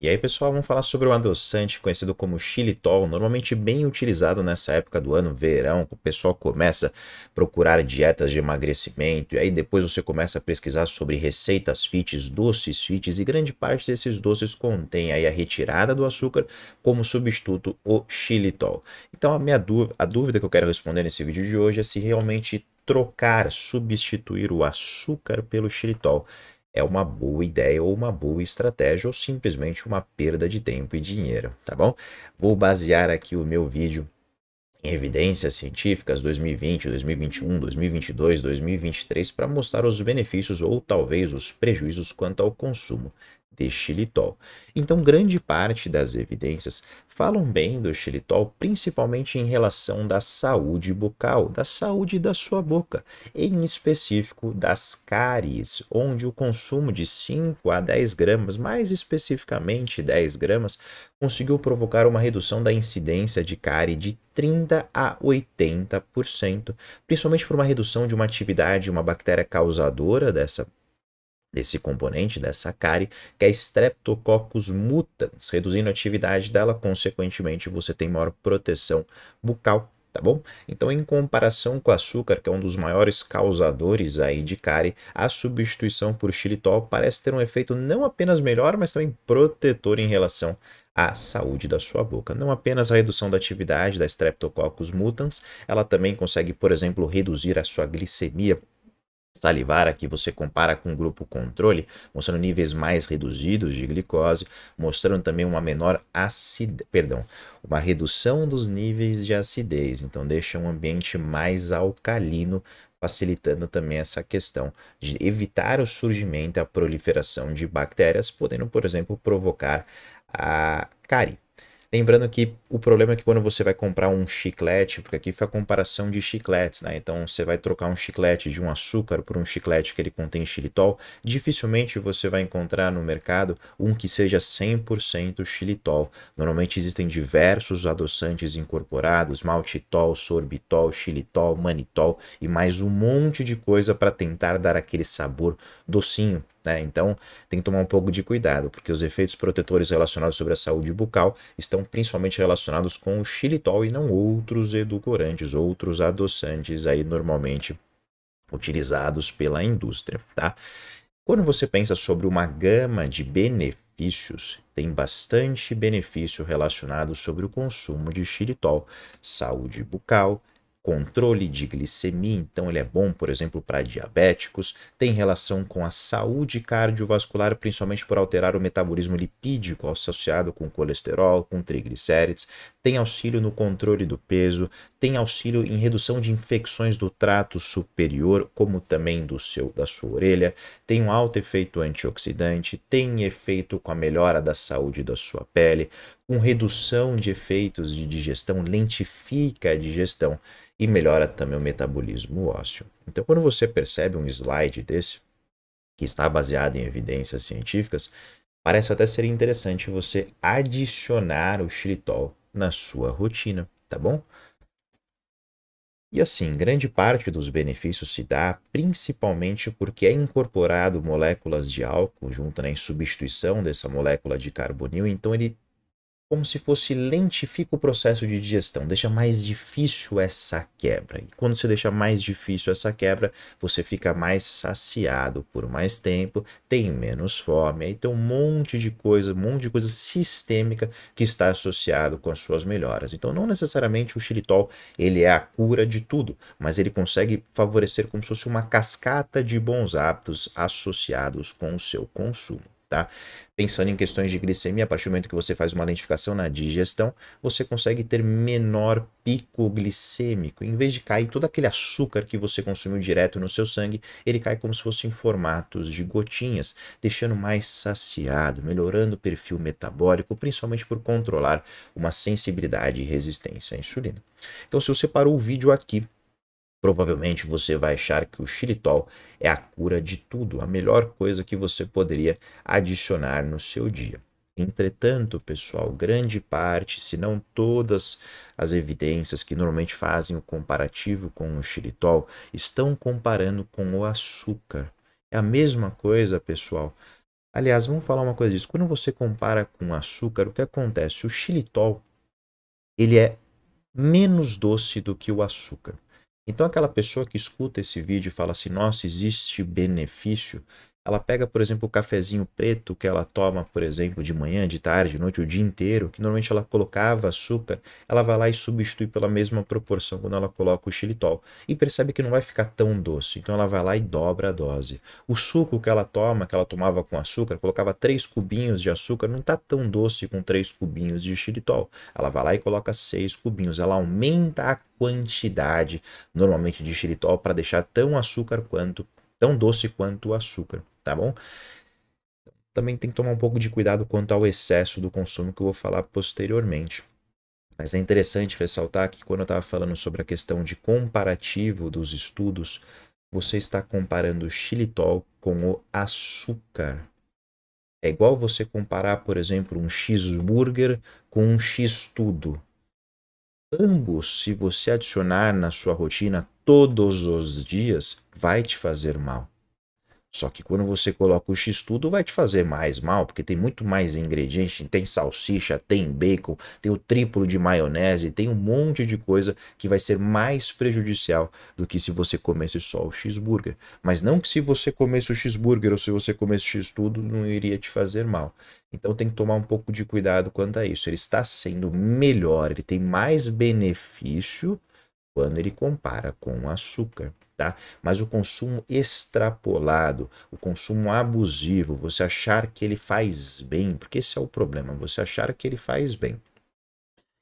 E aí, pessoal, vamos falar sobre o adoçante conhecido como xilitol, normalmente bem utilizado nessa época do ano, verão, o pessoal começa a procurar dietas de emagrecimento, e aí depois você começa a pesquisar sobre receitas fits, doces fits, e grande parte desses doces contém aí a retirada do açúcar como substituto o xilitol. Então, a minha dúvida, a dúvida que eu quero responder nesse vídeo de hoje é se realmente trocar, substituir o açúcar pelo xilitol é uma boa ideia ou uma boa estratégia ou simplesmente uma perda de tempo e dinheiro, tá bom? Vou basear aqui o meu vídeo em evidências científicas 2020, 2021, 2022, 2023 para mostrar os benefícios ou talvez os prejuízos quanto ao consumo de xilitol. Então, grande parte das evidências falam bem do xilitol, principalmente em relação da saúde bucal, da saúde da sua boca, em específico das cáries, onde o consumo de 5 a 10 gramas, mais especificamente 10 gramas, conseguiu provocar uma redução da incidência de cárie de 30 a 80%, principalmente por uma redução de uma atividade, uma bactéria causadora dessa desse componente, dessa cárie, que é Streptococcus mutans, reduzindo a atividade dela, consequentemente você tem maior proteção bucal, tá bom? Então, em comparação com o açúcar, que é um dos maiores causadores aí de cárie, a substituição por xilitol parece ter um efeito não apenas melhor, mas também protetor em relação à saúde da sua boca. Não apenas a redução da atividade da Streptococcus mutans, ela também consegue, por exemplo, reduzir a sua glicemia salivar aqui você compara com o grupo controle, mostrando níveis mais reduzidos de glicose, mostrando também uma menor acidez, perdão, uma redução dos níveis de acidez, então deixa um ambiente mais alcalino facilitando também essa questão de evitar o surgimento e a proliferação de bactérias, podendo, por exemplo, provocar a cárie. Lembrando que o problema é que quando você vai comprar um chiclete, porque aqui foi a comparação de chicletes, né? Então você vai trocar um chiclete de um açúcar por um chiclete que ele contém xilitol, dificilmente você vai encontrar no mercado um que seja 100% xilitol. Normalmente existem diversos adoçantes incorporados, maltitol, sorbitol, xilitol, manitol e mais um monte de coisa para tentar dar aquele sabor docinho né? Então, tem que tomar um pouco de cuidado, porque os efeitos protetores relacionados sobre a saúde bucal estão principalmente relacionados com o xilitol e não outros edulcorantes, outros adoçantes aí normalmente utilizados pela indústria, tá? Quando você pensa sobre uma gama de benefícios, tem bastante benefício relacionado sobre o consumo de xilitol, saúde bucal, controle de glicemia, então ele é bom, por exemplo, para diabéticos, tem relação com a saúde cardiovascular, principalmente por alterar o metabolismo lipídico associado com colesterol, com triglicérides, tem auxílio no controle do peso, tem auxílio em redução de infecções do trato superior, como também do seu da sua orelha, tem um alto efeito antioxidante, tem efeito com a melhora da saúde da sua pele, com redução de efeitos de digestão, lentifica a digestão e melhora também o metabolismo ósseo. Então, quando você percebe um slide desse, que está baseado em evidências científicas, parece até ser interessante você adicionar o xilitol na sua rotina, tá bom? E assim, grande parte dos benefícios se dá principalmente porque é incorporado moléculas de álcool junto né, substituição dessa molécula de carbonil, então ele como se fosse lentifica o processo de digestão, deixa mais difícil essa quebra. E quando você deixa mais difícil essa quebra, você fica mais saciado por mais tempo, tem menos fome, aí tem um monte de coisa, um monte de coisa sistêmica que está associado com as suas melhoras. Então não necessariamente o xilitol ele é a cura de tudo, mas ele consegue favorecer como se fosse uma cascata de bons hábitos associados com o seu consumo tá? Pensando em questões de glicemia, a partir do momento que você faz uma lentificação na digestão, você consegue ter menor pico glicêmico. Em vez de cair todo aquele açúcar que você consumiu direto no seu sangue, ele cai como se fosse em formatos de gotinhas, deixando mais saciado, melhorando o perfil metabólico, principalmente por controlar uma sensibilidade e resistência à insulina. Então, se você parou o vídeo aqui, Provavelmente você vai achar que o xilitol é a cura de tudo, a melhor coisa que você poderia adicionar no seu dia. Entretanto, pessoal, grande parte, se não todas as evidências que normalmente fazem o comparativo com o xilitol estão comparando com o açúcar. É a mesma coisa, pessoal. Aliás, vamos falar uma coisa disso. Quando você compara com açúcar, o que acontece? O xilitol ele é menos doce do que o açúcar. Então aquela pessoa que escuta esse vídeo e fala assim, nossa, existe benefício, ela pega, por exemplo, o cafezinho preto que ela toma, por exemplo, de manhã, de tarde, de noite, o dia inteiro, que normalmente ela colocava açúcar, ela vai lá e substitui pela mesma proporção quando ela coloca o xilitol. E percebe que não vai ficar tão doce, então ela vai lá e dobra a dose. O suco que ela toma, que ela tomava com açúcar, colocava 3 cubinhos de açúcar, não está tão doce com 3 cubinhos de xilitol. Ela vai lá e coloca 6 cubinhos, ela aumenta a quantidade normalmente de xilitol para deixar tão açúcar quanto tão doce quanto o açúcar, tá bom? Também tem que tomar um pouco de cuidado quanto ao excesso do consumo que eu vou falar posteriormente. Mas é interessante ressaltar que quando eu estava falando sobre a questão de comparativo dos estudos, você está comparando o xilitol com o açúcar. É igual você comparar, por exemplo, um x-burger com um x-tudo ambos, se você adicionar na sua rotina todos os dias, vai te fazer mal. Só que quando você coloca o x-tudo, vai te fazer mais mal, porque tem muito mais ingrediente, tem salsicha, tem bacon, tem o triplo de maionese, tem um monte de coisa que vai ser mais prejudicial do que se você comesse só o cheeseburger. Mas não que se você comesse o cheeseburger ou se você comesse o x-tudo, não iria te fazer mal. Então tem que tomar um pouco de cuidado quanto a isso. Ele está sendo melhor, ele tem mais benefício quando ele compara com o açúcar, tá? Mas o consumo extrapolado, o consumo abusivo, você achar que ele faz bem, porque esse é o problema, você achar que ele faz bem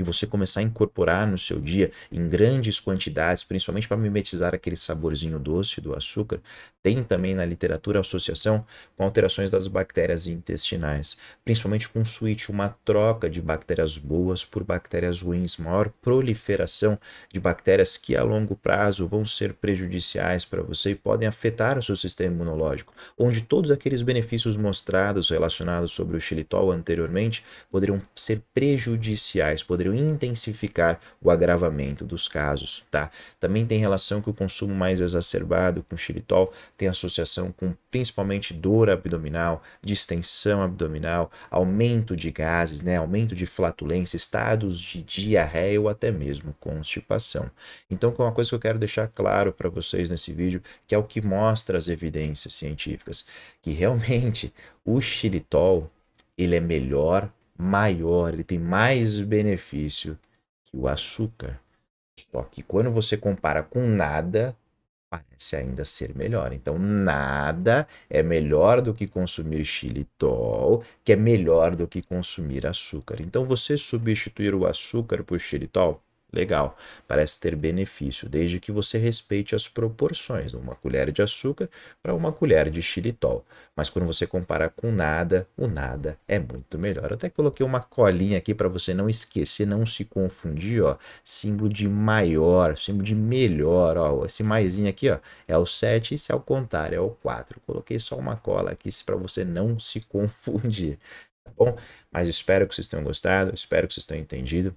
e você começar a incorporar no seu dia em grandes quantidades, principalmente para mimetizar aquele saborzinho doce do açúcar, tem também na literatura associação com alterações das bactérias intestinais, principalmente com suíte, uma troca de bactérias boas por bactérias ruins, maior proliferação de bactérias que a longo prazo vão ser prejudiciais para você e podem afetar o seu sistema imunológico, onde todos aqueles benefícios mostrados relacionados sobre o xilitol anteriormente poderiam ser prejudiciais, poderiam intensificar o agravamento dos casos, tá? Também tem relação que o consumo mais exacerbado com xilitol tem associação com principalmente dor abdominal, distensão abdominal, aumento de gases, né, aumento de flatulência, estados de diarreia ou até mesmo constipação. Então, uma coisa que eu quero deixar claro para vocês nesse vídeo, que é o que mostra as evidências científicas, que realmente o xilitol ele é melhor maior, ele tem mais benefício que o açúcar. Só que quando você compara com nada, parece ainda ser melhor. Então, nada é melhor do que consumir xilitol, que é melhor do que consumir açúcar. Então, você substituir o açúcar por xilitol Legal, parece ter benefício, desde que você respeite as proporções, uma colher de açúcar para uma colher de xilitol. Mas quando você compara com nada, o nada é muito melhor. Eu até coloquei uma colinha aqui para você não esquecer, não se confundir, ó. Símbolo de maior, símbolo de melhor, ó. Esse maisinho aqui, ó, é o 7 e se ao é contrário é o 4. Coloquei só uma cola aqui para você não se confundir, tá bom? Mas espero que vocês tenham gostado, espero que vocês tenham entendido